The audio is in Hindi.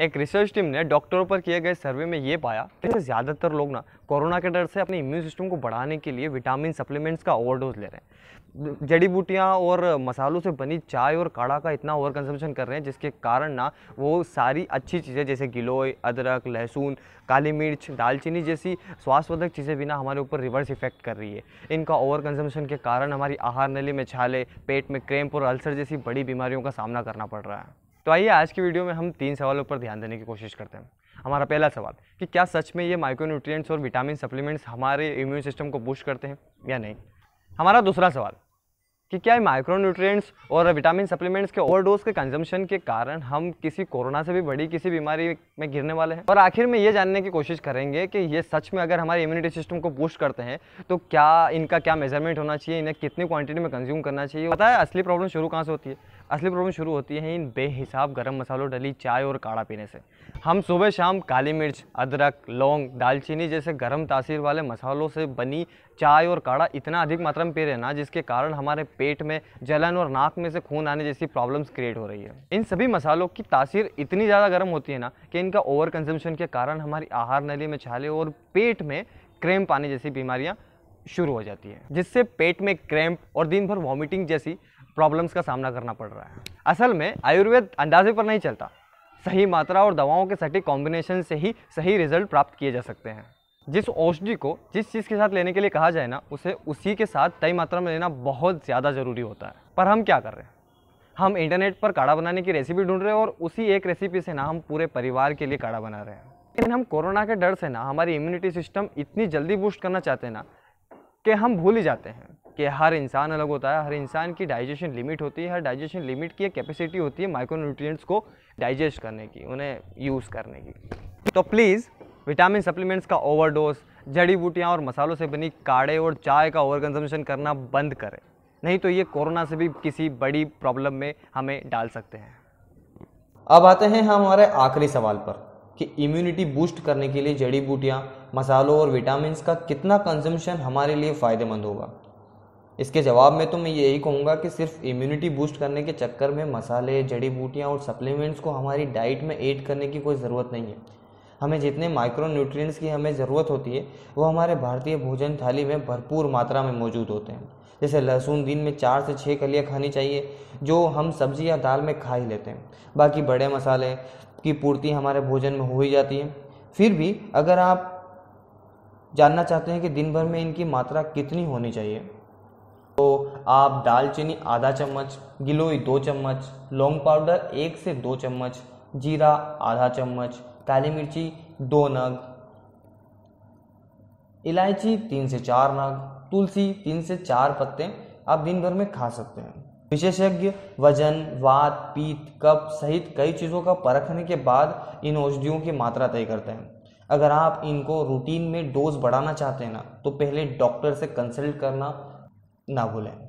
एक रिसर्च टीम ने डॉक्टरों पर किए गए सर्वे में ये पाया कि ज़्यादातर लोग ना कोरोना के डर से अपने इम्यून सिस्टम को बढ़ाने के लिए विटामिन सप्लीमेंट्स का ओवरडोज ले रहे हैं जड़ी बूटियाँ और मसालों से बनी चाय और काढ़ा का इतना ओवर कंजम्पशन कर रहे हैं जिसके कारण ना वो सारी अच्छी चीज़ें जैसे गिलोय अदरक लहसुन काली मिर्च दालचीनी जैसी स्वास्थ्यवर्धक चीज़ें भी ना हमारे ऊपर रिवर्स इफेक्ट कर रही है इनका ओवर कंजम्पशन के कारण हमारी आहार नली में छाले पेट में क्रेम्प और अल्सर जैसी बड़ी बीमारियों का सामना करना पड़ रहा है तो आइए आज की वीडियो में हम तीन सवालों पर ध्यान देने की कोशिश करते हैं हमारा पहला सवाल कि क्या सच में ये माइक्रोन्यूट्रिएंट्स और विटामिन सप्लीमेंट्स हमारे इम्यून सिस्टम को बूस्ट करते हैं या नहीं हमारा दूसरा सवाल कि क्या माइक्रो न्यूट्रिएंट्स और विटामिन सप्लीमेंट्स के ओवरडोज के कंजम्पशन के कारण हम किसी कोरोना से भी बड़ी किसी बीमारी में गिरने वाले हैं और आखिर में ये जानने की कोशिश करेंगे कि ये सच में अगर हमारे इम्यूनिटी सिस्टम को बूस्ट करते हैं तो क्या इनका क्या मेजरमेंट होना चाहिए इन्हें कितनी क्वान्टिटी में कंज्यूम करना चाहिए पता है असली प्रॉब्लम शुरू कहाँ से होती है असली प्रॉब्लम शुरू होती है इन बेहिसाब गर्म मसालों डली चाय और काढ़ा पीने से हम सुबह शाम काली मिर्च अदरक लौंग दालचीनी जैसे गर्म तासीर वाले मसालों से बनी चाय और काढ़ा इतना अधिक मात्रा में पी रहे ना जिसके कारण हमारे पेट में जलन और नाक में से खून आने जैसी प्रॉब्लम्स क्रिएट हो रही है इन सभी मसालों की तासीर इतनी ज़्यादा गर्म होती है ना कि इनका ओवर कंजम्पशन के कारण हमारी आहार नली में छाले और पेट में क्रेम पाने जैसी बीमारियाँ शुरू हो जाती है जिससे पेट में क्रैम्प और दिन भर वॉमिटिंग जैसी प्रॉब्लम्स का सामना करना पड़ रहा है असल में आयुर्वेद अंदाजे पर नहीं चलता सही मात्रा और दवाओं के सटीक कॉम्बिनेशन से ही सही रिजल्ट प्राप्त किए जा सकते हैं जिस औषधि को जिस चीज़ के साथ लेने के लिए कहा जाए ना उसे उसी के साथ तय मात्रा में लेना बहुत ज़्यादा ज़रूरी होता है पर हम क्या कर रहे हैं हम इंटरनेट पर काढ़ा बनाने की रेसिपी ढूंढ रहे हैं और उसी एक रेसिपी से ना हम पूरे परिवार के लिए काढ़ा बना रहे हैं लेकिन हम कोरोना के डर से ना हमारी इम्यूनिटी सिस्टम इतनी जल्दी बूस्ट करना चाहते हैं ना कि हम भूल ही जाते हैं कि हर इंसान अलग होता है हर इंसान की डाइजेशन लिमिट होती है हर डाइजेशन लिमिट की एक कैपेसिटी होती है माइक्रोन्यूट्रिएंट्स को डाइजेस्ट करने की उन्हें यूज़ करने की तो प्लीज़ विटामिन सप्लीमेंट्स का ओवरडोज जड़ी बूटियाँ और मसालों से बनी काढ़े और चाय का ओवर कंजम्पशन करना बंद करें नहीं तो ये कोरोना से भी किसी बड़ी प्रॉब्लम में हमें डाल सकते हैं अब आते हैं हमारे आखिरी सवाल पर कि इम्यूनिटी बूस्ट करने के लिए जड़ी बूटियाँ मसालों और विटामिन का कितना कंजम्पशन हमारे लिए फ़ायदेमंद होगा इसके जवाब में तो मैं यही कहूँगा कि सिर्फ इम्यूनिटी बूस्ट करने के चक्कर में मसाले जड़ी बूटियाँ और सप्लीमेंट्स को हमारी डाइट में ऐड करने की कोई ज़रूरत नहीं है हमें जितने माइक्रो न्यूट्रिएंट्स की हमें ज़रूरत होती है वो हमारे भारतीय भोजन थाली में भरपूर मात्रा में मौजूद होते हैं जैसे लहसुन दिन में चार से छः कलियाँ खानी चाहिए जो हम सब्जी या दाल में खा ही लेते हैं बाकी बड़े मसाले की पूर्ति हमारे भोजन में हो ही जाती है फिर भी अगर आप जानना चाहते हैं कि दिन भर में इनकी मात्रा कितनी होनी चाहिए तो आप दालचीनी आधा चम्मच गिलोई दो चम्मच लौंग पाउडर एक से दो चम्मच जीरा आधा चम्मच काली मिर्ची दो नग इलायची तीन से चार नग तुलसी तीन से चार पत्ते आप दिन भर में खा सकते हैं विशेषज्ञ वजन वात पीत कप सहित कई चीज़ों का परखने के बाद इन औषधियों की मात्रा तय करते हैं अगर आप इनको रूटीन में डोज बढ़ाना चाहते हैं ना तो पहले डॉक्टर से कंसल्ट करना ना भूलें